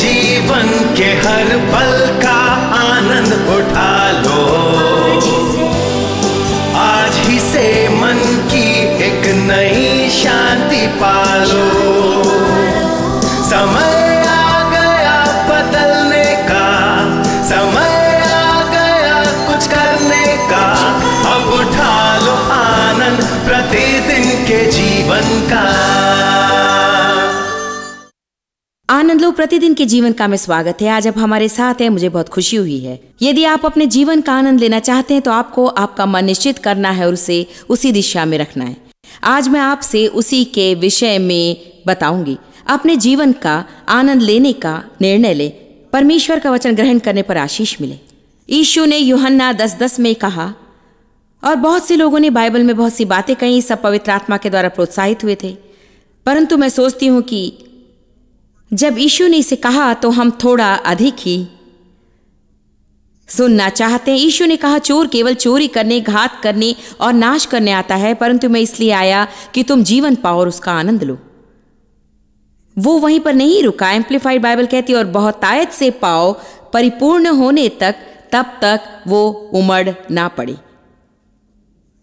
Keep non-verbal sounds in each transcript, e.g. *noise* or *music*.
जीवन के हर पल का आनंद उठा लो आज ही से मन की एक नई शांति पालो समझ प्रतिदिन के जीवन का में स्वागत है आज आप हमारे साथ हैं मुझे बहुत खुशी हुई है यदि आप अपने जीवन का आनंद लेना चाहते हैं तो आपको आपका मन निश्चित करना है और उसे उसी दिशा में रखना है आज मैं आपसे उसी के विषय में बताऊंगी अपने जीवन का आनंद लेने का निर्णय ले परमेश्वर का वचन ग्रहण करने पर आशीष मिले ईशु ने युहन्ना दस दस में कहा और बहुत से लोगों ने बाइबल में बहुत सी बातें कही सब पवित्र आत्मा के द्वारा प्रोत्साहित हुए थे परंतु मैं सोचती हूं कि जब यीशु ने इसे कहा तो हम थोड़ा अधिक ही सुनना चाहते हैं यीशु ने कहा चोर केवल चोरी करने घात करने और नाश करने आता है परंतु मैं इसलिए आया कि तुम जीवन पाओ और उसका आनंद लो वो वहीं पर नहीं रुका एम्पलीफाइड बाइबल कहती और बहुतायत से पाओ परिपूर्ण होने तक तब तक वो उमड़ ना पड़े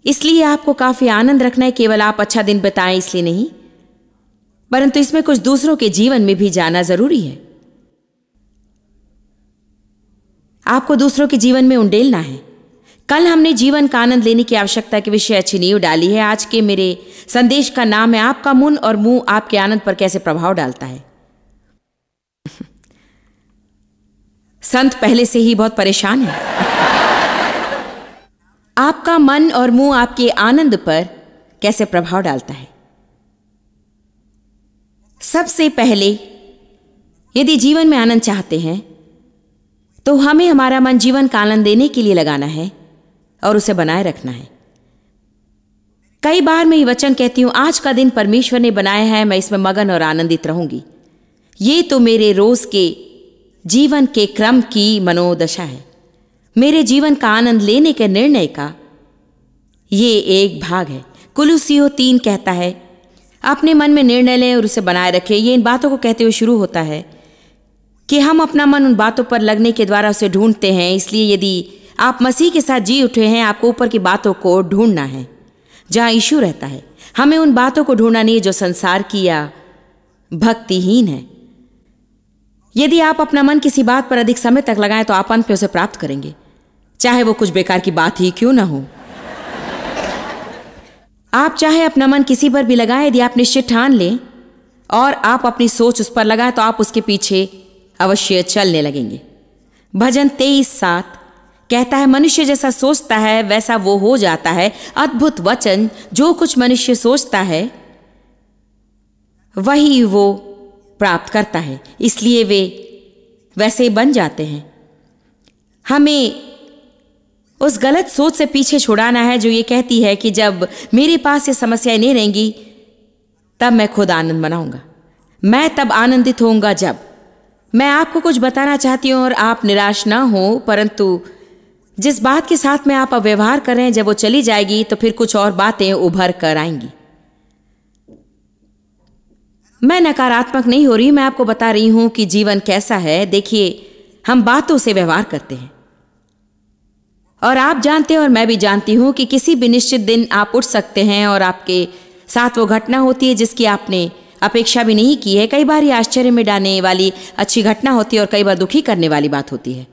इसलिए आपको काफी आनंद रखना है केवल आप अच्छा दिन बताएं इसलिए नहीं परंतु इसमें कुछ दूसरों के जीवन में भी जाना जरूरी है आपको दूसरों के जीवन में उंडेलना है कल हमने जीवन का आनंद लेने की आवश्यकता के विषय अच्छी नींव डाली है आज के मेरे संदेश का नाम है आपका मुन और मुंह आपके आनंद पर कैसे प्रभाव डालता है संत पहले से ही बहुत परेशान है आपका मन और मुंह आपके आनंद पर कैसे प्रभाव डालता है सबसे पहले यदि जीवन में आनंद चाहते हैं तो हमें हमारा मन जीवन का आनंद देने के लिए लगाना है और उसे बनाए रखना है कई बार मैं ये वचन कहती हूं आज का दिन परमेश्वर ने बनाया है मैं इसमें मगन और आनंदित रहूंगी ये तो मेरे रोज के जीवन के क्रम की मनोदशा है मेरे जीवन का आनंद लेने के निर्णय का ये एक भाग है कुलुसियो तीन कहता है अपने मन में निर्णय लें और उसे बनाए रखें ये इन बातों को कहते हुए शुरू होता है कि हम अपना मन उन बातों पर लगने के द्वारा उसे ढूंढते हैं इसलिए यदि आप मसीह के साथ जी उठे हैं आपको ऊपर की बातों को ढूंढना है जहाँ यीशु रहता है हमें उन बातों को ढूंढना नहीं जो संसार की या भक्तिहीन है यदि आप अपना मन किसी बात पर अधिक समय तक लगाएं तो आप अंत में उसे प्राप्त करेंगे चाहे वो कुछ बेकार की बात ही क्यों ना हो आप चाहे अपना मन किसी पर भी लगाए यदि आप निश्चित ठान लें और आप अपनी सोच उस पर लगाए तो आप उसके पीछे अवश्य चलने लगेंगे भजन तेईस सात कहता है मनुष्य जैसा सोचता है वैसा वो हो जाता है अद्भुत वचन जो कुछ मनुष्य सोचता है वही वो प्राप्त करता है इसलिए वे वैसे बन जाते हैं हमें उस गलत सोच से पीछे छुड़ाना है जो ये कहती है कि जब मेरे पास ये समस्याएं नहीं रहेंगी तब मैं खुद आनंद मनाऊंगा मैं तब आनंदित होऊंगा जब मैं आपको कुछ बताना चाहती हूँ और आप निराश ना हो परंतु जिस बात के साथ में आप अव्यवहार कर रहे हैं जब वो चली जाएगी तो फिर कुछ और बातें उभर कर आएंगी मैं नकारात्मक नहीं हो रही मैं आपको बता रही हूं कि जीवन कैसा है देखिए हम बातों से व्यवहार करते हैं और आप जानते हैं और मैं भी जानती हूँ कि किसी भी निश्चित दिन आप उठ सकते हैं और आपके साथ वो घटना होती है जिसकी आपने अपेक्षा भी नहीं की है कई बार ये आश्चर्य में डालने वाली अच्छी घटना होती है और कई बार दुखी करने वाली बात होती है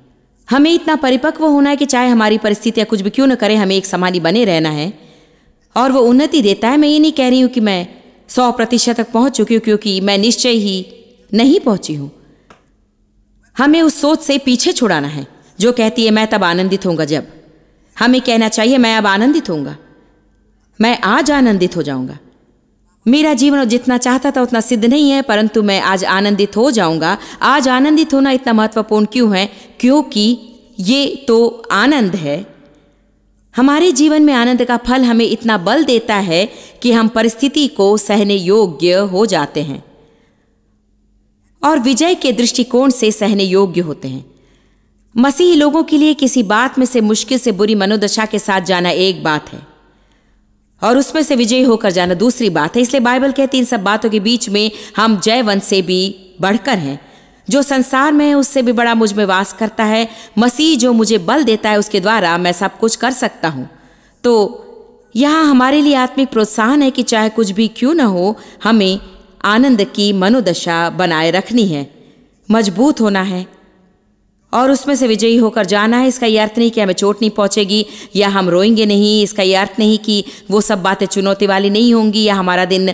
हमें इतना परिपक्व होना है कि चाहे हमारी परिस्थितियाँ कुछ भी क्यों न करें हमें एक समानी बने रहना है और वो उन्नति देता है मैं ये नहीं कह रही हूँ कि मैं सौ प्रतिशत तक पहुँच चुकी हूँ क्योंकि मैं निश्चय ही नहीं पहुँची हूँ हमें उस सोच से पीछे छुड़ाना है जो कहती है मैं तब आनंदित होऊंगा जब हमें कहना चाहिए मैं अब आनंदित होऊंगा मैं आज आनंदित हो जाऊंगा मेरा जीवन जितना चाहता था उतना सिद्ध नहीं है परंतु मैं आज आनंदित हो जाऊंगा आज आनंदित होना इतना महत्वपूर्ण क्यों है क्योंकि ये तो आनंद है हमारे जीवन में आनंद का फल हमें इतना बल देता है कि हम परिस्थिति को सहने योग्य हो जाते हैं और विजय के दृष्टिकोण से सहने योग्य होते हैं मसीही लोगों के लिए किसी बात में से मुश्किल से बुरी मनोदशा के साथ जाना एक बात है और उसमें से विजयी होकर जाना दूसरी बात है इसलिए बाइबल कहती इन सब बातों के बीच में हम वंश से भी बढ़कर हैं जो संसार में है उससे भी बड़ा मुझ में वास करता है मसीह जो मुझे बल देता है उसके द्वारा मैं सब कुछ कर सकता हूँ तो यहाँ हमारे लिए आत्मिक प्रोत्साहन है कि चाहे कुछ भी क्यों ना हो हमें आनंद की मनोदशा बनाए रखनी है मजबूत होना है और उसमें से विजयी होकर जाना है इसका यह अर्थ नहीं कि हमें चोट नहीं पहुंचेगी या हम रोएंगे नहीं इसका यह अर्थ नहीं कि वो सब बातें चुनौती वाली नहीं होंगी या हमारा दिन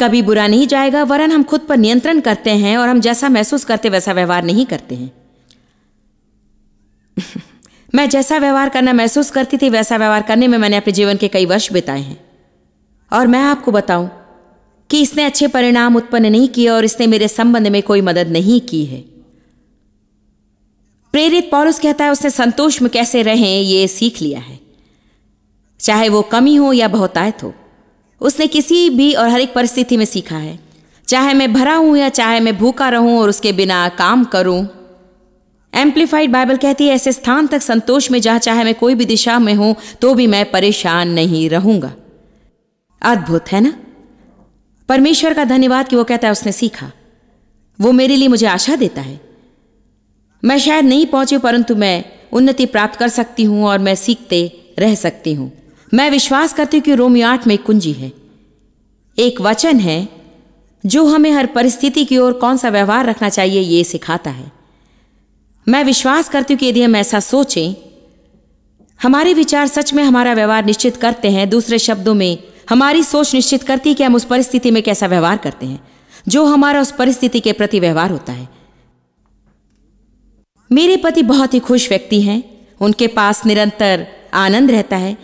कभी बुरा नहीं जाएगा वरन हम खुद पर नियंत्रण करते हैं और हम जैसा महसूस करते वैसा व्यवहार नहीं करते हैं *laughs* मैं जैसा व्यवहार करना महसूस करती थी वैसा व्यवहार करने में मैंने अपने जीवन के कई वर्ष बिताए हैं और मैं आपको बताऊं कि इसने अच्छे परिणाम उत्पन्न नहीं किए और इसने मेरे संबंध में कोई मदद नहीं की है प्रेरित पौलुस कहता है उसने संतोष में कैसे रहें ये सीख लिया है चाहे वो कमी हो या बहुतायत हो उसने किसी भी और हर एक परिस्थिति में सीखा है चाहे मैं भरा हूं या चाहे मैं भूखा रहूं और उसके बिना काम करूं एम्पलीफाइड बाइबल कहती है ऐसे स्थान तक संतोष में जहां चाहे मैं कोई भी दिशा में हूं तो भी मैं परेशान नहीं रहूंगा अद्भुत है ना परमेश्वर का धन्यवाद कि वो कहता है उसने सीखा वो मेरे लिए मुझे आशा देता है मैं शायद नहीं पहुंची परंतु मैं उन्नति प्राप्त कर सकती हूँ और मैं सीखते रह सकती हूँ मैं विश्वास करती हूँ कि रोमियाट में कुंजी है एक वचन है जो हमें हर परिस्थिति की ओर कौन सा व्यवहार रखना चाहिए ये सिखाता है मैं विश्वास करती हूँ कि यदि हम ऐसा सोचें हमारे विचार सच में हमारा व्यवहार निश्चित करते हैं दूसरे शब्दों में हमारी सोच निश्चित करती है कि हम उस परिस्थिति में कैसा व्यवहार करते हैं जो हमारा उस परिस्थिति के प्रति व्यवहार होता है मेरे पति बहुत ही खुश व्यक्ति हैं उनके पास निरंतर आनंद रहता है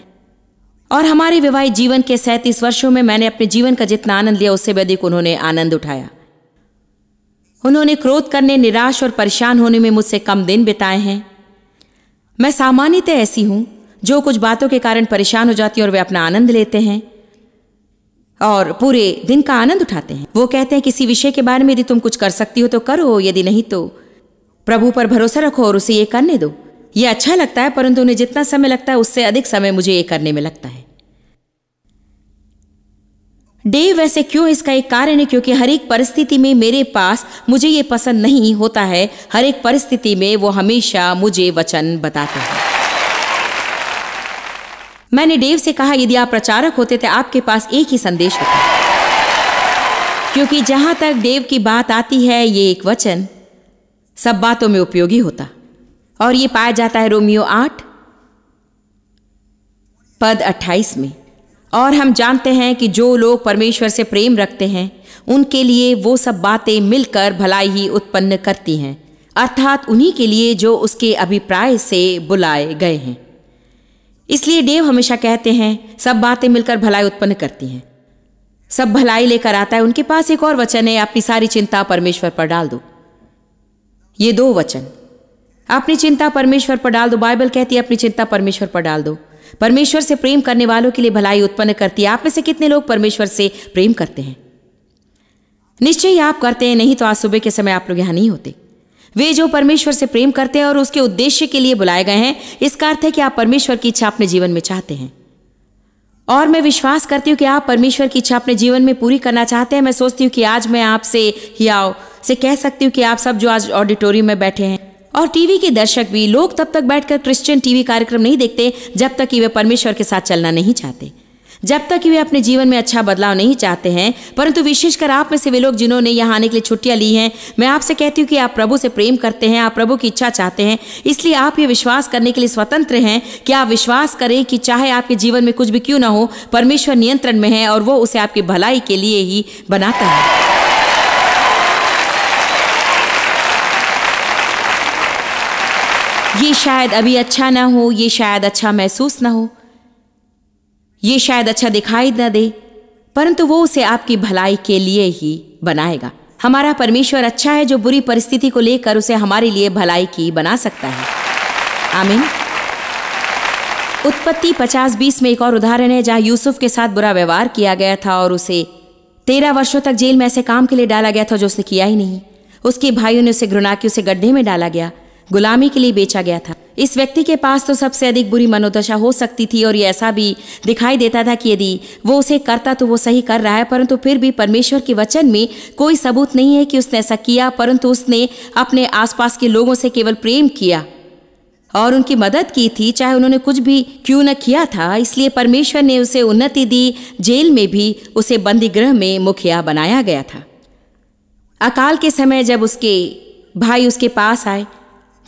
और हमारे विवाहित जीवन के सैंतीस वर्षों में मैंने अपने जीवन का जितना आनंद लिया उससे अधिक उन्होंने आनंद उठाया उन्होंने क्रोध करने निराश और परेशान होने में मुझसे कम दिन बिताए हैं मैं सामान्यतः ऐसी हूं जो कुछ बातों के कारण परेशान हो जाती है और वे अपना आनंद लेते हैं और पूरे दिन का आनंद उठाते हैं वो कहते हैं किसी विषय के बारे में यदि तुम कुछ कर सकती हो तो करो यदि नहीं तो प्रभु पर भरोसा रखो और उसे ये करने दो ये अच्छा लगता है परंतु उन्हें जितना समय लगता है उससे अधिक समय मुझे ये करने में लगता है डेव वैसे क्यों इसका एक कारण है क्योंकि हर एक परिस्थिति में मेरे पास मुझे ये पसंद नहीं होता है हर एक परिस्थिति में वो हमेशा मुझे वचन बताते हैं मैंने डेव से कहा यदि आप प्रचारक होते थे तो आपके पास एक ही संदेश होता क्योंकि जहां तक डेव की बात आती है ये एक वचन सब बातों में उपयोगी होता और ये पाया जाता है रोमियो आठ पद अट्ठाईस में और हम जानते हैं कि जो लोग परमेश्वर से प्रेम रखते हैं उनके लिए वो सब बातें मिलकर भलाई ही उत्पन्न करती हैं अर्थात उन्हीं के लिए जो उसके अभिप्राय से बुलाए गए हैं इसलिए देव हमेशा कहते हैं सब बातें मिलकर भलाई उत्पन्न करती हैं सब भलाई लेकर आता है उनके पास एक और वचन है अपनी सारी चिंता परमेश्वर पर डाल दो ये दो वचन अपनी चिंता परमेश्वर पर डाल दो बाइबल कहती है अपनी चिंता परमेश्वर पर डाल दो परमेश्वर से प्रेम करने वालों के लिए भलाई उत्पन्न करती है आप में से कितने लोग परमेश्वर से प्रेम करते हैं निश्चय ही आप करते हैं नहीं तो आज सुबह के समय आप लोग यहाँ नहीं होते वे जो परमेश्वर से प्रेम करते हैं और उसके उद्देश्य के लिए बुलाए गए हैं इसका अर्थ है कि आप परमेश्वर की इच्छा अपने जीवन में चाहते हैं और मैं विश्वास करती हूँ कि आप परमेश्वर की इच्छा अपने जीवन में पूरी करना चाहते हैं मैं सोचती हूँ कि आज मैं आपसे ही आओ से कह सकती हूँ कि आप सब जो आज ऑडिटोरियम में बैठे हैं और टीवी के दर्शक भी लोग तब तक बैठकर क्रिश्चियन टीवी कार्यक्रम नहीं देखते जब तक कि वे परमेश्वर के साथ चलना नहीं चाहते जब तक कि वे अपने जीवन में अच्छा बदलाव नहीं चाहते हैं परंतु विशेषकर आप में से वे लोग जिन्होंने यहाँ आने के लिए छुट्टियाँ ली हैं मैं आपसे कहती हूँ कि आप प्रभु से प्रेम करते हैं आप प्रभु की इच्छा चाहते हैं इसलिए आप ये विश्वास करने के लिए स्वतंत्र हैं कि आप विश्वास करें कि चाहे आपके जीवन में कुछ भी क्यों ना हो परमेश्वर नियंत्रण में है और वो उसे आपकी भलाई के लिए ही बनाता है ये शायद अभी अच्छा ना हो ये शायद अच्छा महसूस ना हो ये शायद अच्छा दिखाई ना दे परंतु वो उसे आपकी भलाई के लिए ही बनाएगा हमारा परमेश्वर अच्छा है जो बुरी परिस्थिति को लेकर उसे हमारे लिए भलाई की बना सकता है आमीन उत्पत्ति पचास बीस में एक और उदाहरण है जहां यूसुफ के साथ बुरा व्यवहार किया गया था और उसे तेरह वर्षों तक जेल में ऐसे काम के लिए डाला गया था जो उसने किया ही नहीं उसके भाइयों ने उसे घृणा की उसे गड्ढे में डाला गया गुलामी के लिए बेचा गया था इस व्यक्ति के पास तो सबसे अधिक बुरी मनोदशा हो सकती थी और ये ऐसा भी दिखाई देता था कि यदि वो उसे करता तो वो सही कर रहा है परंतु फिर भी परमेश्वर के वचन में कोई सबूत नहीं है कि उसने ऐसा किया परंतु उसने अपने आसपास के लोगों से केवल प्रेम किया और उनकी मदद की थी चाहे उन्होंने कुछ भी क्यों न किया था इसलिए परमेश्वर ने उसे उन्नति दी जेल में भी उसे बंदी गृह में मुखिया बनाया गया था अकाल के समय जब उसके भाई उसके पास आए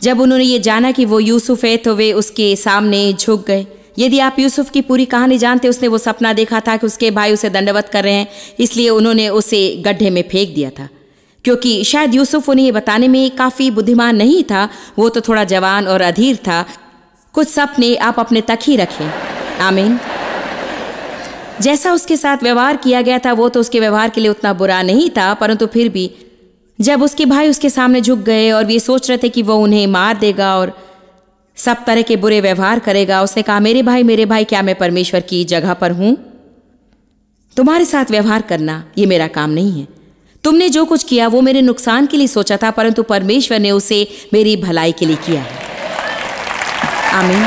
जब उन्होंने ये जाना कि वो यूसुफ है तो वे उसके सामने झुक गए यदि आप यूसुफ की पूरी कहानी जानते उसने वो सपना देखा था कि उसके भाई उसे दंडवत कर रहे हैं इसलिए उन्होंने उसे गड्ढे में फेंक दिया था क्योंकि शायद यूसुफ उन्हें बताने में काफ़ी बुद्धिमान नहीं था वो तो थोड़ा जवान और अधीर था कुछ सपने आप अपने तक ही रखें आमीन जैसा उसके साथ व्यवहार किया गया था वो तो उसके व्यवहार के लिए उतना बुरा नहीं था परंतु फिर भी जब उसके भाई उसके सामने झुक गए और ये सोच रहे थे कि वो उन्हें मार देगा और सब तरह के बुरे व्यवहार करेगा उसने कहा मेरे भाई मेरे भाई क्या मैं परमेश्वर की जगह पर हूं तुम्हारे साथ व्यवहार करना ये मेरा काम नहीं है तुमने जो कुछ किया वो मेरे नुकसान के लिए सोचा था परंतु परमेश्वर ने उसे मेरी भलाई के लिए किया है आमीन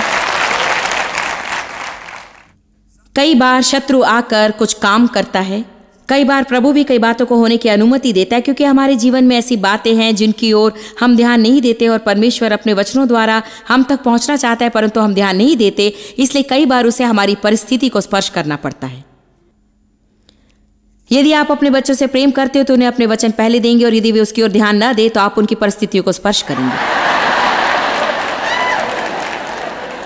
कई बार शत्रु आकर कुछ काम करता है कई बार प्रभु भी कई बातों को होने की अनुमति देता है क्योंकि हमारे जीवन में ऐसी बातें हैं जिनकी ओर हम ध्यान नहीं देते और परमेश्वर अपने वचनों द्वारा हम तक पहुंचना चाहता है परंतु हम ध्यान नहीं देते इसलिए कई बार उसे हमारी परिस्थिति को स्पर्श करना पड़ता है यदि आप अपने बच्चों से प्रेम करते हो तो उन्हें अपने वचन पहले देंगे और यदि वे उसकी ओर ध्यान न दें तो आप उनकी परिस्थितियों को स्पर्श करेंगे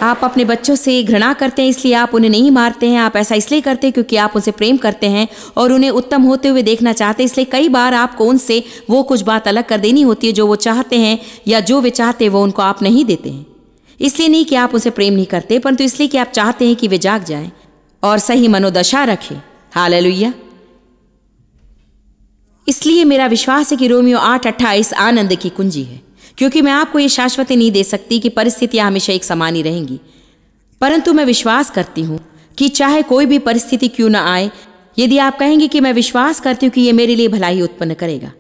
आप अपने बच्चों से घृणा करते हैं इसलिए आप उन्हें नहीं मारते हैं आप ऐसा इसलिए करते हैं क्योंकि आप उनसे प्रेम करते हैं और उन्हें उत्तम होते हुए देखना चाहते हैं इसलिए कई बार आपको उनसे वो कुछ बात अलग कर देनी होती है जो वो चाहते हैं या जो वे चाहते हैं वो उनको आप नहीं देते हैं इसलिए नहीं कि आप उसे प्रेम नहीं करते परंतु तो इसलिए कि आप चाहते हैं कि वे जाग जाएं और सही मनोदशा रखें हाल इसलिए मेरा विश्वास है कि रोमियो आठ अट्ठाईस आनंद की कुंजी है क्योंकि मैं आपको ये शाश्वती नहीं दे सकती कि परिस्थितियाँ हमेशा एक समान ही रहेंगी परंतु मैं विश्वास करती हूँ कि चाहे कोई भी परिस्थिति क्यों ना आए यदि आप कहेंगे कि मैं विश्वास करती हूँ कि ये मेरे लिए भलाई उत्पन्न करेगा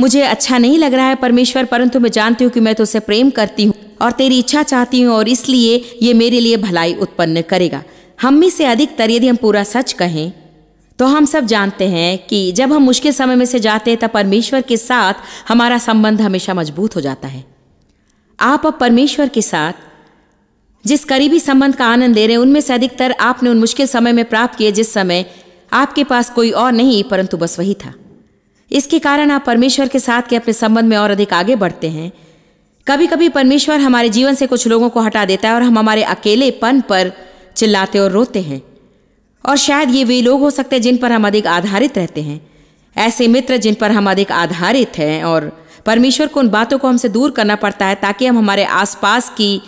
मुझे अच्छा नहीं लग रहा है परमेश्वर परंतु मैं जानती हूँ कि मैं तो उसे प्रेम करती हूँ और तेरी इच्छा चाहती हूँ और इसलिए ये मेरे लिए भलाई उत्पन्न करेगा हम में से अधिकतर यदि हम पूरा सच कहें तो हम सब जानते हैं कि जब हम मुश्किल समय में से जाते हैं तब परमेश्वर के साथ हमारा संबंध हमेशा मजबूत हो जाता है आप अब परमेश्वर के साथ जिस करीबी संबंध का आनंद ले रहे हैं उनमें से अधिकतर आपने उन मुश्किल समय में प्राप्त किए जिस समय आपके पास कोई और नहीं परंतु बस वही था इसके कारण आप परमेश्वर के साथ के अपने संबंध में और अधिक आगे बढ़ते हैं कभी कभी परमेश्वर हमारे जीवन से कुछ लोगों को हटा देता है और हम हमारे अकेलेपन पर चिल्लाते और रोते हैं और शायद ये वे लोग हो सकते हैं जिन पर हम अधिक आधारित रहते हैं ऐसे मित्र जिन पर हम अधिक आधारित हैं और परमेश्वर को उन बातों को हमसे दूर करना पड़ता है ताकि हम हमारे आसपास की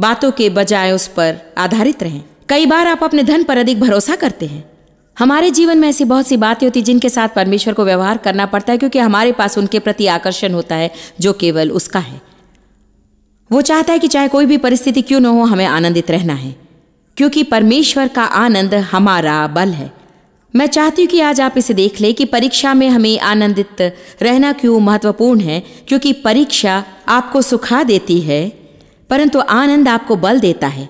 बातों के बजाय उस पर आधारित रहें कई बार आप अपने धन पर अधिक भरोसा करते हैं हमारे जीवन में ऐसी बहुत सी बातें होती जिनके साथ परमेश्वर को व्यवहार करना पड़ता है क्योंकि हमारे पास उनके प्रति आकर्षण होता है जो केवल उसका है वो चाहता है कि चाहे कोई भी परिस्थिति क्यों न हो हमें आनंदित रहना है क्योंकि परमेश्वर का आनंद हमारा बल है मैं चाहती हूँ कि आज आप इसे देख लें कि परीक्षा में हमें आनंदित रहना क्यों महत्वपूर्ण है क्योंकि परीक्षा आपको सुखा देती है परंतु आनंद आपको बल देता है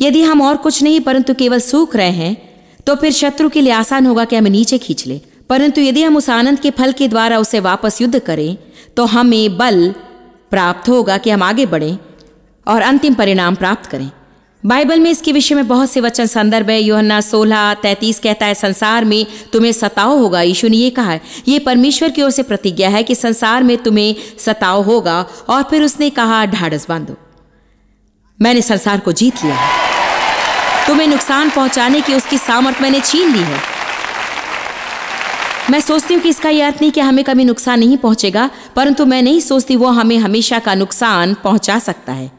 यदि हम और कुछ नहीं परंतु केवल सूख रहे हैं तो फिर शत्रु के लिए आसान होगा कि हमें नीचे खींच ले परंतु यदि हम उस आनंद के फल के द्वारा उसे वापस युद्ध करें तो हमें बल प्राप्त होगा कि हम आगे बढ़ें और अंतिम परिणाम प्राप्त करें बाइबल में इसके विषय में बहुत से वचन संदर्भ है योहन्ना सोलह तैतीस कहता है संसार में तुम्हें सताव होगा यीशु ने ये कहा है ये परमेश्वर की ओर से प्रतिज्ञा है कि संसार में तुम्हें सताव होगा और फिर उसने कहा ढाढ़स बांधो मैंने संसार को जीत लिया है तुम्हें नुकसान पहुंचाने की उसकी सामर्थ मैंने छीन ली है मैं सोचती हूँ कि इसका यह अर्थ नहीं कि हमें कभी नुकसान नहीं पहुंचेगा परंतु मैं नहीं सोचती वो हमें हमेशा का नुकसान पहुंचा सकता है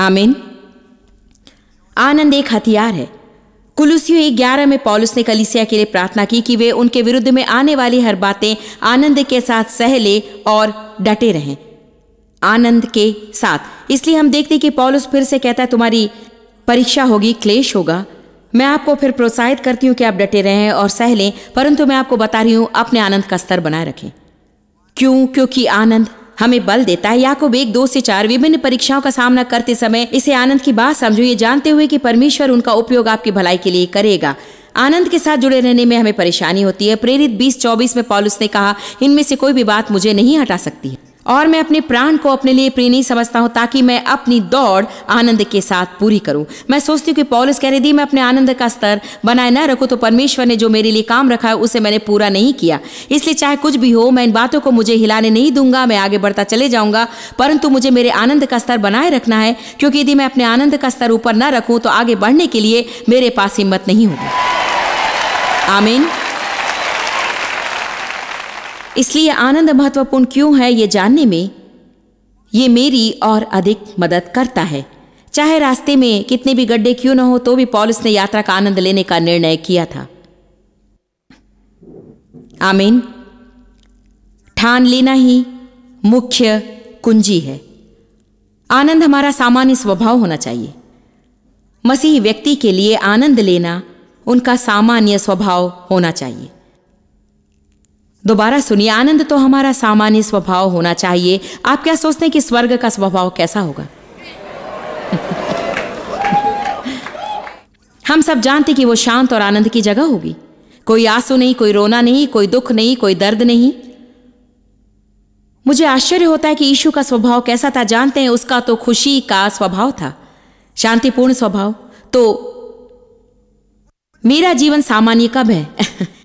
आमीन आनंद एक हथियार है कुलूसियो ग्यारह में पॉलुस ने कलिसिया के लिए प्रार्थना की कि वे उनके विरुद्ध में आने वाली हर बातें आनंद के साथ सह ले और डटे रहें आनंद के साथ इसलिए हम देखते कि पॉलुस फिर से कहता है तुम्हारी परीक्षा होगी क्लेश होगा मैं आपको फिर प्रोत्साहित करती हूँ कि आप डटे रहें और सह लें परंतु मैं आपको बता रही हूँ अपने आनंद का स्तर बनाए रखें क्यों क्योंकि आनंद हमें बल देता है याकूब एक दो से चार विभिन्न परीक्षाओं का सामना करते समय इसे आनंद की बात समझो ये जानते हुए कि परमेश्वर उनका उपयोग आपकी भलाई के लिए करेगा आनंद के साथ जुड़े रहने में हमें परेशानी होती है प्रेरित बीस चौबीस में पॉलिस ने कहा इनमें से कोई भी बात मुझे नहीं हटा सकती और मैं अपने प्राण को अपने लिए नहीं समझता हूँ ताकि मैं अपनी दौड़ आनंद के साथ पूरी करूँ मैं सोचती हूँ कि पॉलिस कह रही थी मैं अपने आनंद का स्तर बनाए ना रखूँ तो परमेश्वर ने जो मेरे लिए काम रखा है उसे मैंने पूरा नहीं किया इसलिए चाहे कुछ भी हो मैं इन बातों को मुझे हिलाने नहीं दूंगा मैं आगे बढ़ता चले जाऊंगा परंतु मुझे मेरे आनंद का स्तर बनाए रखना है क्योंकि यदि मैं अपने आनंद का स्तर ऊपर न रखूँ तो आगे बढ़ने के लिए मेरे पास हिम्मत नहीं होगी आमीन इसलिए आनंद महत्वपूर्ण क्यों है ये जानने में ये मेरी और अधिक मदद करता है चाहे रास्ते में कितने भी गड्ढे क्यों ना हो तो भी पॉलिस ने यात्रा का आनंद लेने का निर्णय किया था आमीन ठान लेना ही मुख्य कुंजी है आनंद हमारा सामान्य स्वभाव होना चाहिए मसीह व्यक्ति के लिए आनंद लेना उनका सामान्य स्वभाव होना चाहिए दोबारा सुनिए आनंद तो हमारा सामान्य स्वभाव होना चाहिए आप क्या सोचते हैं कि स्वर्ग का स्वभाव कैसा होगा *laughs* हम सब जानते कि वो शांत और आनंद की जगह होगी कोई आंसू नहीं कोई रोना नहीं कोई दुख नहीं कोई दर्द नहीं मुझे आश्चर्य होता है कि ईशु का स्वभाव कैसा था जानते हैं उसका तो खुशी का स्वभाव था शांतिपूर्ण स्वभाव तो मेरा जीवन सामान्य कब है *laughs*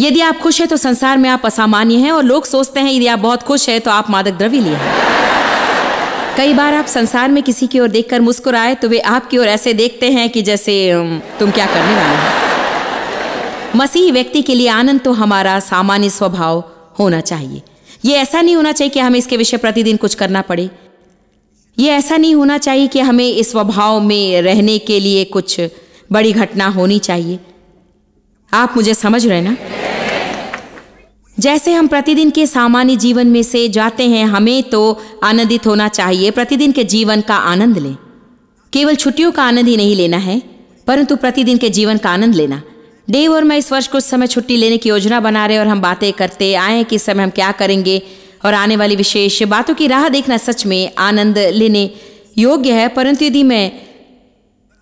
यदि आप खुश हैं तो संसार में आप असामान्य हैं और लोग सोचते हैं यदि आप बहुत खुश हैं तो आप मादक द्रव्य लिए हैं कई बार आप संसार में किसी की ओर देखकर मुस्कुराए तो वे आपकी ओर ऐसे देखते हैं कि जैसे तुम क्या करने वाले हो मसीह व्यक्ति के लिए आनंद तो हमारा सामान्य स्वभाव होना चाहिए ये ऐसा नहीं होना चाहिए कि हमें इसके विषय प्रतिदिन कुछ करना पड़े ये ऐसा नहीं होना चाहिए कि हमें इस स्वभाव में रहने के लिए कुछ बड़ी घटना होनी चाहिए आप मुझे समझ रहे ना जैसे हम प्रतिदिन के सामान्य जीवन में से जाते हैं हमें तो आनंदित होना चाहिए प्रतिदिन के जीवन का आनंद लें केवल छुट्टियों का आनंद ही नहीं लेना है परंतु प्रतिदिन के जीवन का आनंद लेना देव और मैं इस वर्ष कुछ समय छुट्टी लेने की योजना बना रहे और हम बातें करते आए कि इस समय हम क्या करेंगे और आने वाली विशेष बातों की राह देखना सच में आनंद लेने योग्य है परंतु यदि मैं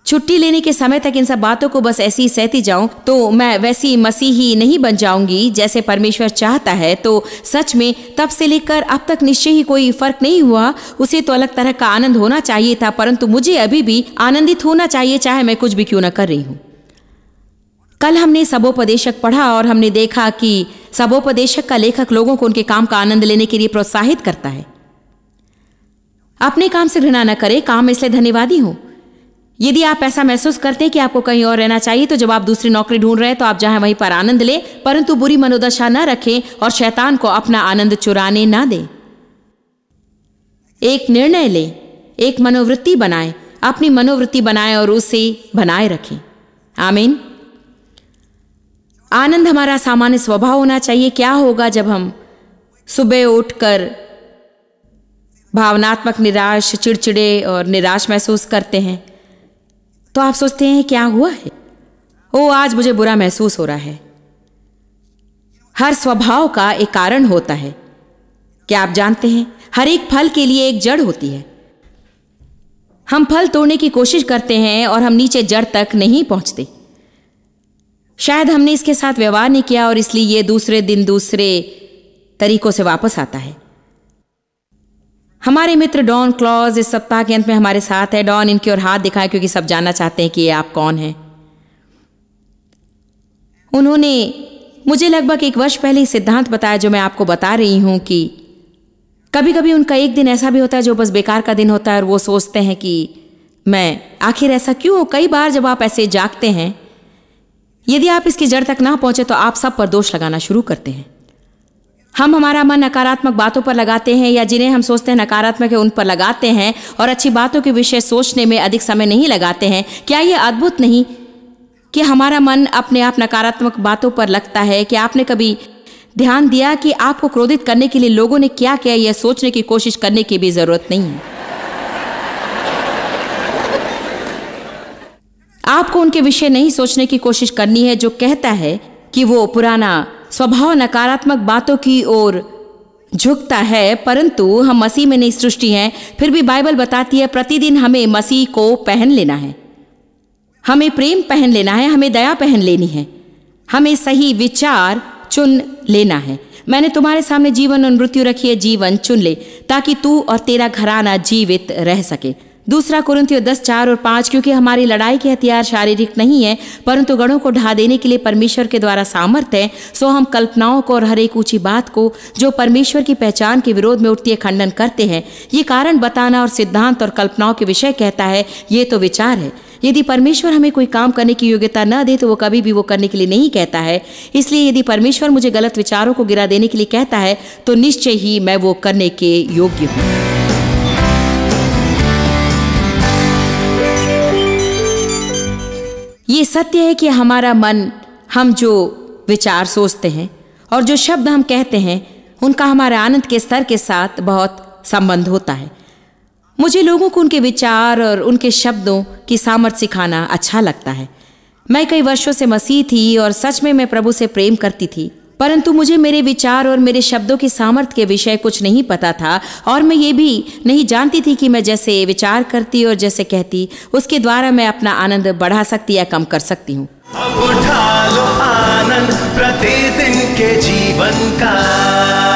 छुट्टी लेने के समय तक इन सब बातों को बस ऐसी सहती जाऊं तो मैं वैसी मसीही नहीं बन जाऊंगी जैसे परमेश्वर चाहता है तो सच में तब से लेकर अब तक निश्चय ही कोई फर्क नहीं हुआ उसे तो अलग तरह का आनंद होना चाहिए था परंतु मुझे अभी भी आनंदित होना चाहिए चाहे मैं कुछ भी क्यों ना कर रही हूँ कल हमने सबोपदेशक पढ़ा और हमने देखा कि सबोपदेशक का लेखक लोगों को उनके काम का आनंद लेने के लिए प्रोत्साहित करता है अपने काम से घृणा न करें काम इसलिए धन्यवादी हूं यदि आप ऐसा महसूस करते हैं कि आपको कहीं और रहना चाहिए तो जब आप दूसरी नौकरी ढूंढ रहे हैं तो आप जहां वहीं पर आनंद लें परंतु बुरी मनोदशा न रखें और शैतान को अपना आनंद चुराने ना दें एक निर्णय लें एक मनोवृत्ति बनाएं अपनी मनोवृत्ति बनाएं और उसे बनाए रखें आमीन आनंद हमारा सामान्य स्वभाव होना चाहिए क्या होगा जब हम सुबह उठकर भावनात्मक निराश चिड़चिड़े और निराश महसूस करते हैं तो आप सोचते हैं क्या हुआ है ओ आज मुझे बुरा महसूस हो रहा है हर स्वभाव का एक कारण होता है क्या आप जानते हैं हर एक फल के लिए एक जड़ होती है हम फल तोड़ने की कोशिश करते हैं और हम नीचे जड़ तक नहीं पहुंचते शायद हमने इसके साथ व्यवहार नहीं किया और इसलिए ये दूसरे दिन दूसरे तरीकों से वापस आता है हमारे मित्र डॉन क्लॉज इस सप्ताह के अंत में हमारे साथ है डॉन इनकी ओर हाथ दिखाए क्योंकि सब जानना चाहते हैं कि ये आप कौन हैं उन्होंने मुझे लगभग एक वर्ष पहले सिद्धांत बताया जो मैं आपको बता रही हूं कि कभी कभी उनका एक दिन ऐसा भी होता है जो बस बेकार का दिन होता है और वो सोचते हैं कि मैं आखिर ऐसा क्यों कई बार जब आप ऐसे जागते हैं यदि आप इसकी जड़ तक ना पहुंचे तो आप सब पर दोष लगाना शुरू करते हैं हम हमारा मन नकारात्मक बातों पर लगाते हैं या जिन्हें हम सोचते हैं नकारात्मक है उन पर लगाते हैं और अच्छी बातों के विषय सोचने में अधिक समय नहीं लगाते हैं क्या ये अद्भुत नहीं कि हमारा मन अपने आप नकारात्मक बातों पर लगता है कि आपने कभी ध्यान दिया कि आपको क्रोधित करने के लिए लोगों ने क्या किया यह सोचने की कोशिश करने की भी ज़रूरत नहीं है आपको उनके विषय नहीं सोचने की कोशिश करनी है जो कहता है कि वो पुराना स्वभाव नकारात्मक बातों की ओर झुकता है परंतु हम मसीह में नहीं सृष्टि हैं फिर भी बाइबल बताती है प्रतिदिन हमें मसीह को पहन लेना है हमें प्रेम पहन लेना है हमें दया पहन लेनी है हमें सही विचार चुन लेना है मैंने तुम्हारे सामने जीवन और मृत्यु रखी है जीवन चुन ले ताकि तू और तेरा घराना जीवित रह सके दूसरा कुरंतियों दस चार और पाँच क्योंकि हमारी लड़ाई के हथियार शारीरिक नहीं है परंतु गणों को ढा देने के लिए परमेश्वर के द्वारा सामर्थ्य है सो हम कल्पनाओं को और हर एक ऊंची बात को जो परमेश्वर की पहचान के विरोध में उठती है खंडन करते हैं ये कारण बताना और सिद्धांत और कल्पनाओं के विषय कहता है ये तो विचार है यदि परमेश्वर हमें कोई काम करने की योग्यता न दे तो वो कभी भी वो करने के लिए नहीं कहता है इसलिए यदि परमेश्वर मुझे गलत विचारों को गिरा देने के लिए कहता है तो निश्चय ही मैं वो करने के योग्य हूँ ये सत्य है कि हमारा मन हम जो विचार सोचते हैं और जो शब्द हम कहते हैं उनका हमारे आनंद के स्तर के साथ बहुत संबंध होता है मुझे लोगों को उनके विचार और उनके शब्दों की सामर्थ सिखाना अच्छा लगता है मैं कई वर्षों से मसीह थी और सच में मैं प्रभु से प्रेम करती थी परंतु मुझे मेरे विचार और मेरे शब्दों के सामर्थ्य के विषय कुछ नहीं पता था और मैं ये भी नहीं जानती थी कि मैं जैसे विचार करती और जैसे कहती उसके द्वारा मैं अपना आनंद बढ़ा सकती या कम कर सकती हूँ अब उठा लो आनंद प्रतिदिन के जीवन का